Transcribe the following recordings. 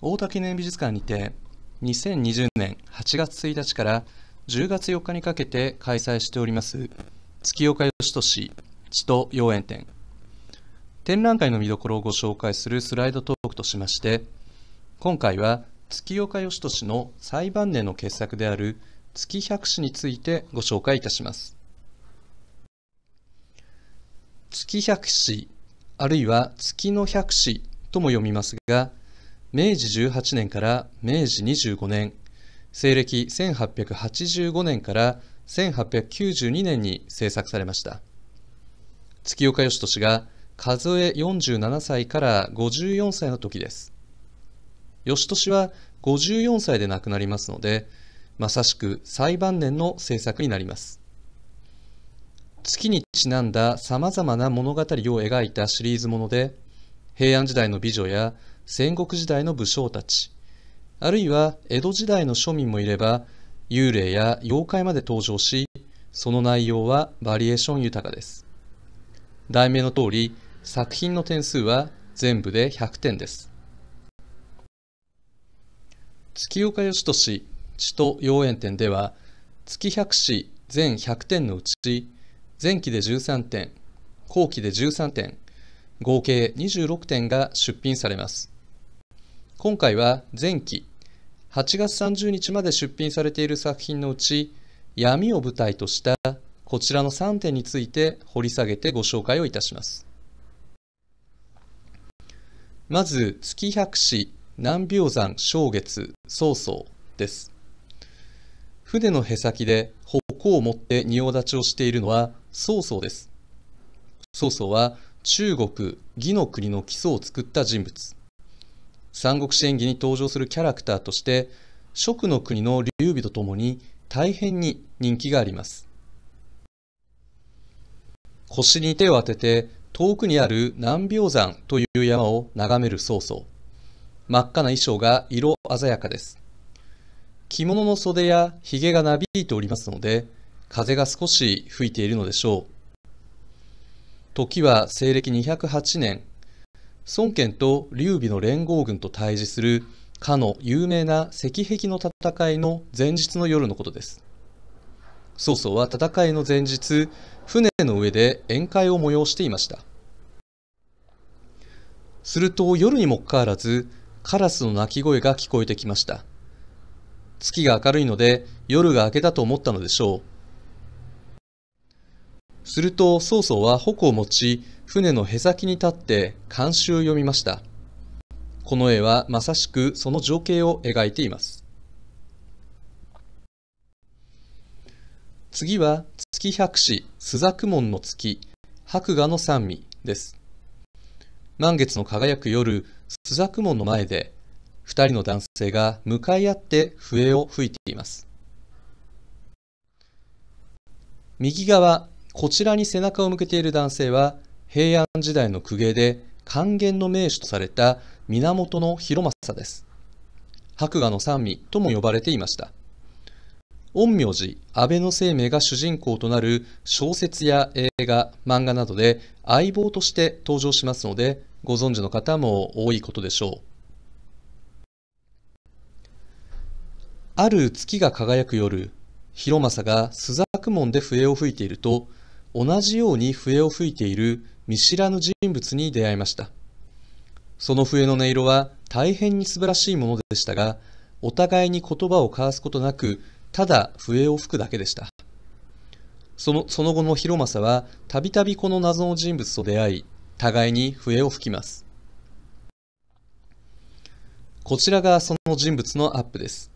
大田記念美術館にて2020年8月1日から10月4日にかけて開催しております月岡義俊千と妖艶展展覧会の見どころをご紹介するスライドトークとしまして今回は月岡義俊の最晩年の傑作である月百史についてご紹介いたします月百史あるいは月の百史とも読みますが明治18年から明治25年西暦1885年から1892年に制作されました月岡義俊が数え47歳から54歳の時です義俊は54歳で亡くなりますのでまさしく最晩年の制作になります月にちなんださまざまな物語を描いたシリーズもので平安時代の美女や戦国時代の武将たちあるいは江戸時代の庶民もいれば幽霊や妖怪まで登場しその内容はバリエーション豊かです題名の通り作品の点数は全部で100点です月岡義俊地と妖艶展では月百詩全100点のうち前期で13点後期で13点合計26点が出品されます。今回は前期8月30日まで出品されている作品のうち闇を舞台としたこちらの3点について掘り下げてご紹介をいたします。まず月百子南屏山正月曹操です。船のへさきで矛を持って仁王立ちをしているのは曹操です。曹操は中国義の国の基礎を作った人物三国志演義に登場するキャラクターとして蜀の国の劉備とともに大変に人気があります腰に手を当てて遠くにある南屏山という山を眺める曹操真っ赤な衣装が色鮮やかです着物の袖やひげがなびいておりますので風が少し吹いているのでしょう時は西暦208年孫権と劉備の連合軍と対峙するかの有名な石壁の戦いの前日の夜のことです曹操は戦いの前日船の上で宴会を催していましたすると夜にもかかわらずカラスの鳴き声が聞こえてきました月が明るいので夜が明けたと思ったのでしょうすると曹操は矛を持ち、船のへさきに立って監習を読みました。この絵はまさしくその情景を描いています。次は月百紙朱雀門の月、白河の三味です。満月の輝く夜、朱雀門の前で、二人の男性が向かい合って笛を吹いています。右側、こちらに背中を向けている男性は平安時代の公家で還元の名手とされた源広政です。白河の三味とも呼ばれていました。陰陽師、安倍の生命が主人公となる小説や映画、漫画などで相棒として登場しますので、ご存知の方も多いことでしょう。ある月が輝く夜、広政が朱雀門で笛を吹いていると、同じように笛を吹いている見知らぬ人物に出会いました。その笛の音色は大変に素晴らしいものでしたが、お互いに言葉を交わすことなく、ただ笛を吹くだけでした。そのその後の広政は、たびたびこの謎の人物と出会い、互いに笛を吹きます。こちらがその人物のアップです。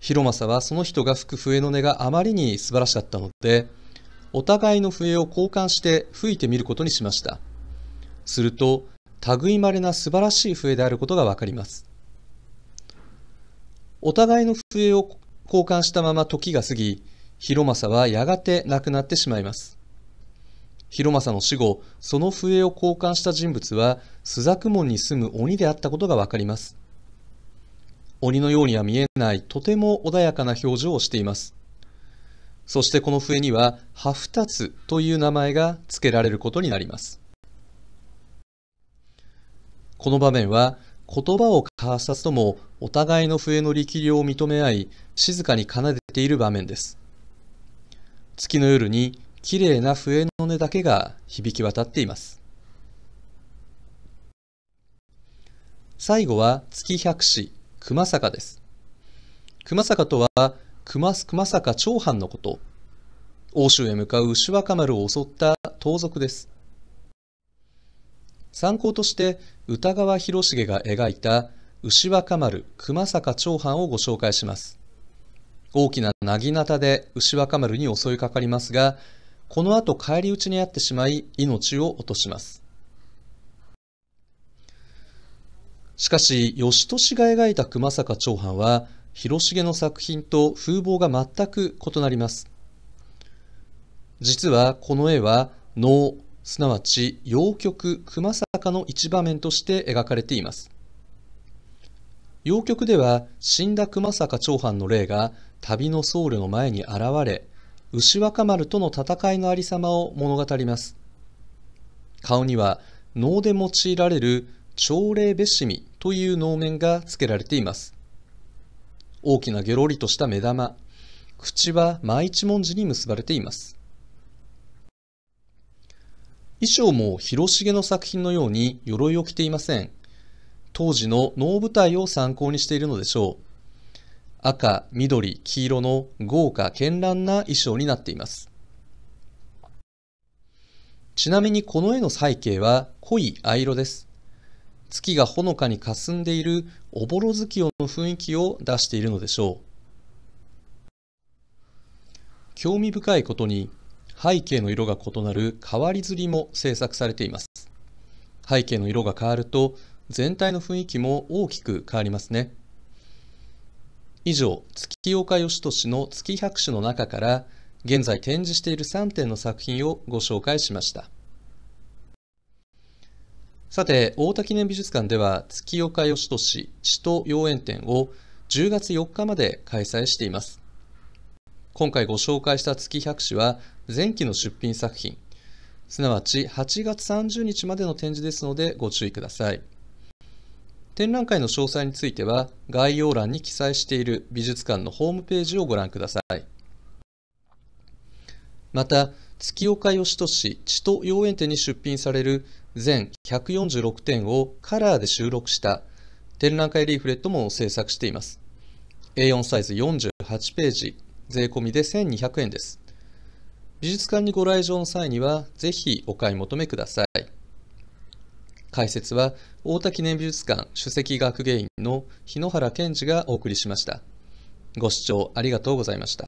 広政はその人が吹く笛の音があまりに素晴らしかったので、お互いの笛を交換して吹いてみることにしましたすると類まれな素晴らしい笛であることがわかりますお互いの笛を交換したまま時が過ぎ広政はやがて亡くなってしまいます広政の死後その笛を交換した人物は朱雀門に住む鬼であったことがわかります鬼のようには見えないとても穏やかな表情をしていますそしてこの笛には、ハフタツという名前が付けられることになります。この場面は、言葉を交わさずとも、お互いの笛の力量を認め合い、静かに奏でている場面です。月の夜に、綺麗な笛の音だけが響き渡っています。最後は月百子、熊坂です。熊坂とは、熊熊坂長藩のこと欧州へ向かう牛若丸を襲った盗賊です参考として歌川広重が描いた牛若丸熊坂長藩をご紹介します大きな薙刀で牛若丸に襲いかかりますがこの後返り討ちにあってしまい命を落としますしかし義年が描いた熊坂長藩は広重の作品と風貌が全く異なります。実はこの絵は能、すなわち洋曲熊坂の一場面として描かれています。洋曲では死んだ熊坂長藩の霊が旅の僧侶の前に現れ、牛若丸との戦いのありさまを物語ります。顔には能で用いられる朝礼べしみという能面が付けられています。大きなゲロリとした目玉、口は真一文字に結ばれています。衣装も広重の作品のように鎧を着ていません。当時の能舞台を参考にしているのでしょう。赤、緑、黄色の豪華絢爛な衣装になっています。ちなみにこの絵の背景は濃い藍色です。月がほのかに霞んでいるおぼろ月夜の雰囲気を出しているのでしょう興味深いことに背景の色が異なる変わり刷りも制作されています背景の色が変わると全体の雰囲気も大きく変わりますね以上月岡義俊の月百首の中から現在展示している3点の作品をご紹介しましたさて、大田記念美術館では月岡義俊地と妖艶展を10月4日まで開催しています。今回ご紹介した月百紙は前期の出品作品、すなわち8月30日までの展示ですのでご注意ください。展覧会の詳細については概要欄に記載している美術館のホームページをご覧ください。また、月岡義俊、地と妖艶展に出品される全146点をカラーで収録した展覧会リーフレットも制作しています。A4 サイズ48ページ、税込みで1200円です。美術館にご来場の際には、ぜひお買い求めください。解説は、大田記念美術館首席学芸員の日野原健二がお送りしました。ご視聴ありがとうございました。